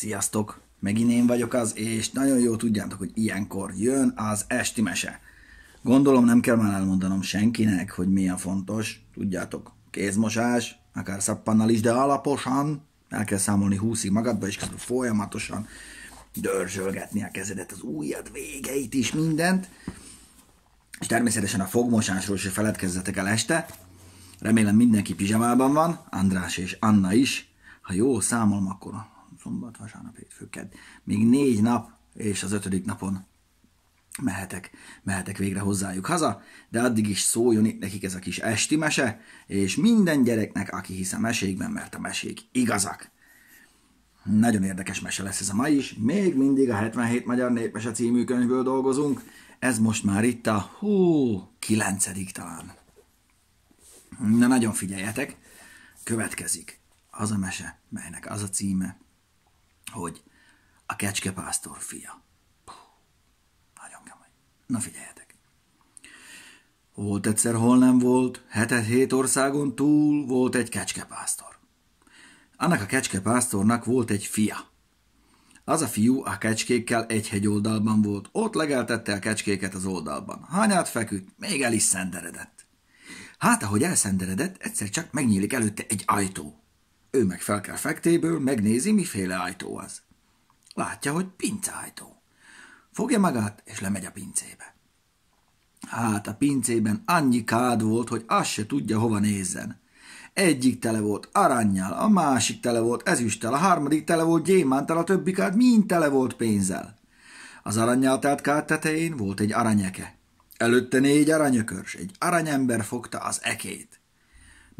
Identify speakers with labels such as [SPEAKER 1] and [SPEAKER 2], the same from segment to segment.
[SPEAKER 1] Sziasztok! Megint én vagyok az, és nagyon jól tudjátok, hogy ilyenkor jön az esti mese. Gondolom nem kell már elmondanom senkinek, hogy milyen fontos. Tudjátok, kézmosás, akár szappannal is, de alaposan el kell számolni húszig magadba, és kell folyamatosan dörzsölgetni a kezedet, az újad végeit is, mindent. És természetesen a fogmosásról se feledkezzetek el este. Remélem mindenki pizsamában van, András és Anna is. Ha jó számolom, akkor szombat, vasárnap, hétfő, kedd. Még négy nap, és az ötödik napon mehetek, mehetek végre hozzájuk haza, de addig is szóljon itt nekik ez a kis esti mese, és minden gyereknek, aki hisz a mesékben, mert a mesék igazak. Nagyon érdekes mese lesz ez a mai is, még mindig a 77 Magyar Népmese című könyvből dolgozunk, ez most már itt a hú, kilencedik talán. Na nagyon figyeljetek, következik az a mese, melynek az a címe, hogy a pásztor fia. Puh, nagyon kemény. Na figyeljetek. Volt egyszer, hol nem volt, hetet hét országon túl volt egy kecskepásztor. Annak a kecskepásztornak volt egy fia. Az a fiú a kecskékkel egy hegyoldalban volt, ott legeltette a kecskéket az oldalban. Hányát feküdt, még el is szenderedett. Hát, ahogy elszenderedett, egyszer csak megnyílik előtte egy ajtó. Ő meg kell fektéből, megnézi, miféle ajtó az. Látja, hogy pince ajtó. Fogja magát, és lemegy a pincébe. Hát a pincében annyi kád volt, hogy azt se tudja, hova nézzen. Egyik tele volt aranyjal, a másik tele volt ezüsttel, a harmadik tele volt gyémántal, a többi kád mind tele volt pénzzel. Az aranyjal telt kád tetején volt egy aranyeke. Előtte négy aranyökörs, egy aranyember fogta az ekét.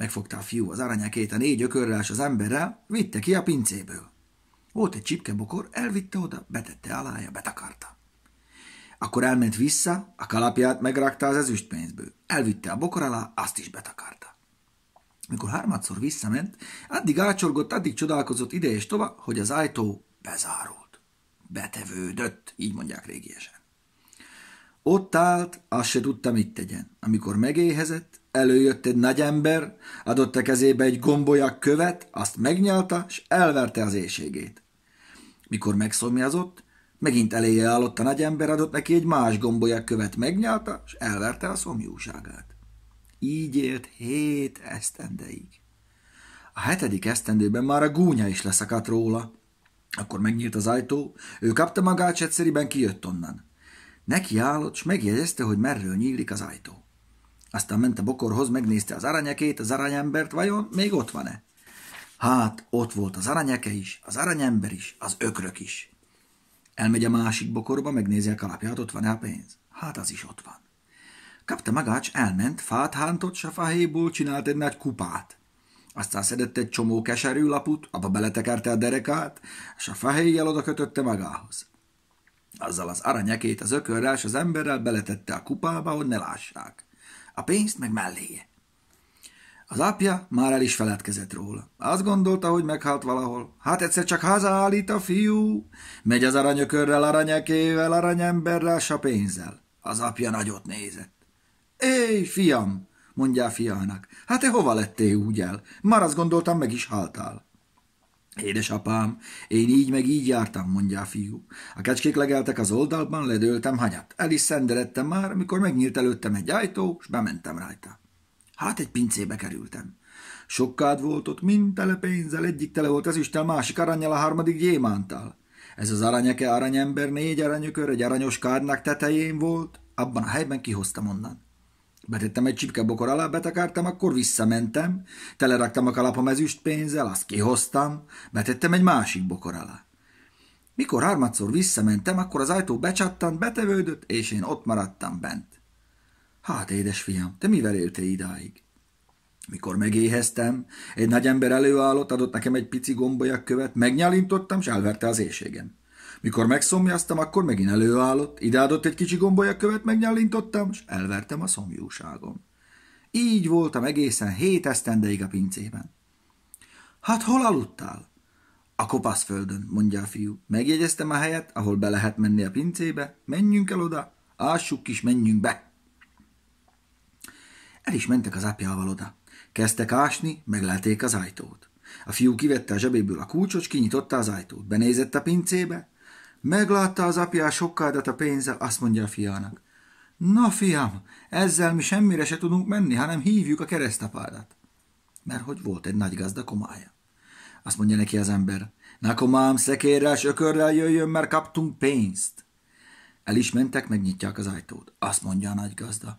[SPEAKER 1] Megfogta a fiú az aranyákét a négy ökörrel és az emberrel, vitte ki a pincéből. Volt egy csipkebokor, elvitte oda, betette alája, betakarta. Akkor elment vissza, a kalapját megrakta az ezüstpénzből. Elvitte a bokor alá, azt is betakarta. Mikor hármadszor visszament, addig ácsorgott, addig csodálkozott ide és tova, hogy az ajtó bezárult. Betevődött, így mondják régiesen. Ott állt, azt se tudta, mit tegyen. Amikor megéhezett, Előjött egy nagy ember, adott a kezébe egy gombolyak követ, azt megnyalta, és elverte az éjségét. Mikor megszomjazott, megint eléje állott a nagy ember, adott neki egy más gombolyak követ, megnyalta, és elverte a szomjúságát. Így élt hét esztendeig. A hetedik esztendőben már a gúnya is leszakadt róla. Akkor megnyílt az ajtó, ő kapta magát, és egyszerűben kijött onnan. Neki állott, és megjegyezte, hogy merről nyílik az ajtó. Aztán ment a bokorhoz, megnézte az aranyekét, az aranyembert, vajon még ott van-e? Hát, ott volt az aranyeke is, az aranyember is, az ökrök is. Elmegy a másik bokorba, megnézi a kalapját, ott van-e a pénz? Hát az is ott van. Kapta magács, elment, fát hántott, a fahéjból csinált egy nagy kupát. Aztán szedett egy csomó keserű laput, abba beletekerte a derekát, és a fehéjjel oda kötötte magához. Azzal az aranyekét az ökörrel és az emberrel beletette a kupába, hogy ne lássák a pénzt meg melléje. Az apja már el is feledkezett róla. Azt gondolta, hogy meghalt valahol. Hát egyszer csak hazaállít a fiú. Megy az aranyökörrel, aranyekével, aranyemberrel, s a pénzzel. Az apja nagyot nézett. Éj, fiam, mondja a fiának, hát te hova lettél úgy el? Már azt gondoltam, meg is haltál. Édesapám, én így meg így jártam, mondja a fiú. A kecskék legeltek az oldalban, ledőltem hanyat. El is szenderedtem már, amikor megnyílt előttem egy ajtó, és bementem rajta. Hát egy pincébe kerültem. Sokkád volt ott, mind tele pénzzel, egyik tele volt Isten, másik aranyjal, a harmadik gyémántal. Ez az aranyeke aranyember négy aranyökör egy aranyos kárnak tetején volt, abban a helyben kihoztam onnan betettem egy bokor alá, betakártam, akkor visszamentem, teleraktam a kalapom ezüst pénzzel, azt kihoztam, betettem egy másik bokor alá. Mikor harmadszor visszamentem, akkor az ajtó becsattant, betevődött, és én ott maradtam bent. Hát, fiam, te mivel éltél idáig? Mikor megéheztem, egy nagy ember előállott, adott nekem egy pici gombolyak követ, megnyalintottam, és elverte az éjségem. Mikor megszomjaztam, akkor megint előállott, ideadott egy kicsi követ, megnyalintottam és elvertem a szomjúságom. Így voltam egészen hét esztendeig a pincében. Hát hol aludtál? A kopaszföldön, mondja a fiú. Megjegyeztem a helyet, ahol be lehet menni a pincébe. Menjünk el oda, ássuk is, menjünk be. El is mentek az apjával oda. Kezdtek ásni, meglelték az ajtót. A fiú kivette a zsebéből a kulcsot, kinyitotta az ajtót. Benézett a pincébe, Meglátta az apja a sokkádat a pénzzel, azt mondja a fiának. Na fiam, ezzel mi semmire se tudunk menni, hanem hívjuk a keresztapádat. Mert hogy volt egy nagy gazda komája. Azt mondja neki az ember, na komám, szekérrel, sökörrel jöjjön, mert kaptunk pénzt. El is mentek, megnyitják az ajtót. Azt mondja a nagy gazda,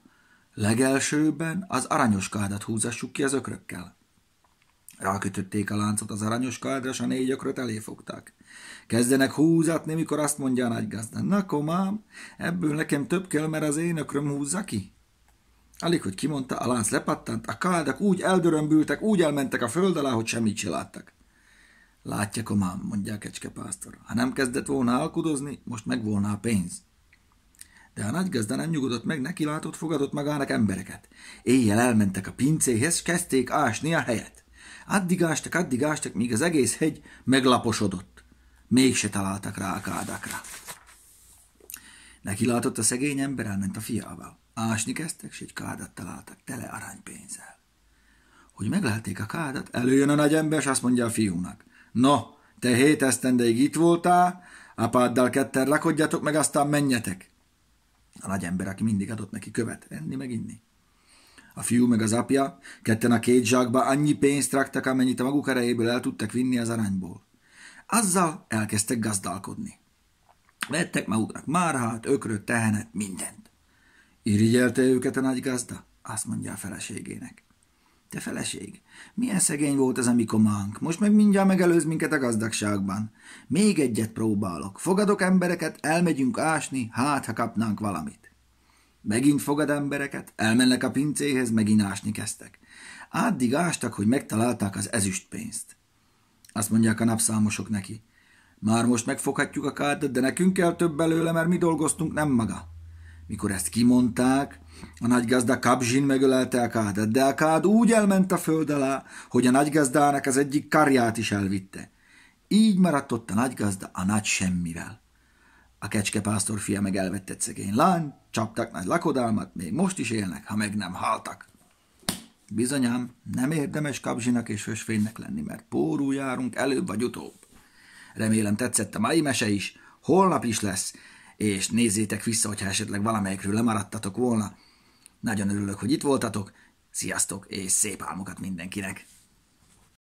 [SPEAKER 1] legelsőben az aranyoskádat húzassuk ki az ökrökkel. Rákötötték a láncot az aranyos kádra, a négy ökröt elé fogták. Kezdenek húzatni, mikor azt mondja a gazda: na komám, ebből nekem több kell, mert az én ökröm húzza ki. Alig, hogy kimondta, a lánc lepattant, a káldak úgy eldörömbültek, úgy elmentek a föld alá, hogy semmit se láttak. Látja, komám, mondja a pásztor. ha nem kezdett volna alkudozni, most meg volna a pénz. De a nagy gazda nem nyugodott meg, neki látott, fogadott magának embereket. Éjjel elmentek a pincéhez, és kezdték ásni a helyet. Addig ástak, addig ástak, míg az egész hegy meglaposodott. Mégse találtak rá a kádákra. Neki látott a szegény ember, elment a fiával. Ásni kezdtek, s egy kádat találtak, tele aranypénzzel. Hogy meglelték a kádat, előjön a nagy ember, és azt mondja a fiúnak. No, te hét esztendeig itt voltál, apáddal ketten lakodjatok, meg, aztán menjetek. A nagy ember, aki mindig adott neki követ, enni meg inni a fiú meg az apja, ketten a két zsákba annyi pénzt raktak, amennyit a maguk erejéből el tudtak vinni az aranyból. Azzal elkezdtek gazdálkodni. Vettek maguknak márhát, ökröt, tehenet, mindent. Irigyelte őket a nagy gazda? Azt mondja a feleségének. Te feleség, milyen szegény volt ez a mikománk? most meg mindjárt megelőz minket a gazdagságban. Még egyet próbálok, fogadok embereket, elmegyünk ásni, hát ha kapnánk valamit. Megint fogad embereket, elmennek a pincéhez, megint ásni kezdtek. Addig ástak, hogy megtalálták az ezüstpénzt. Azt mondják a napszámosok neki. Már most megfoghatjuk a kádat, de nekünk kell több belőle, mert mi dolgoztunk, nem maga. Mikor ezt kimondták, a nagygazda Kabzsin megölelte a kádat, de a kád úgy elment a föld alá, hogy a nagygazdának az egyik karját is elvitte. Így maradt ott a nagygazda a nagy semmivel. A kecske pásztor fia meg egy szegény lány, csaptak nagy lakodalmat, még most is élnek, ha meg nem haltak. Bizonyám, nem érdemes kapzsinak és ösvénynek lenni, mert pórú járunk előbb vagy utóbb. Remélem tetszett a mai mese is, holnap is lesz, és nézzétek vissza, hogyha esetleg valamelyikről lemaradtatok volna. Nagyon örülök, hogy itt voltatok, sziasztok, és szép álmokat mindenkinek!